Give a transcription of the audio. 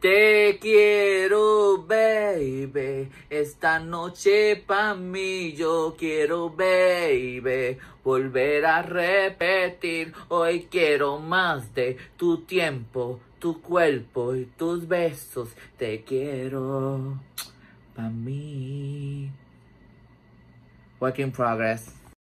Te quiero, baby. Esta noche pa' mí yo quiero, baby. Volver a repetir. Hoy quiero más de tu tiempo, tu cuerpo y tus besos. Te quiero pa' mí. Work in progress.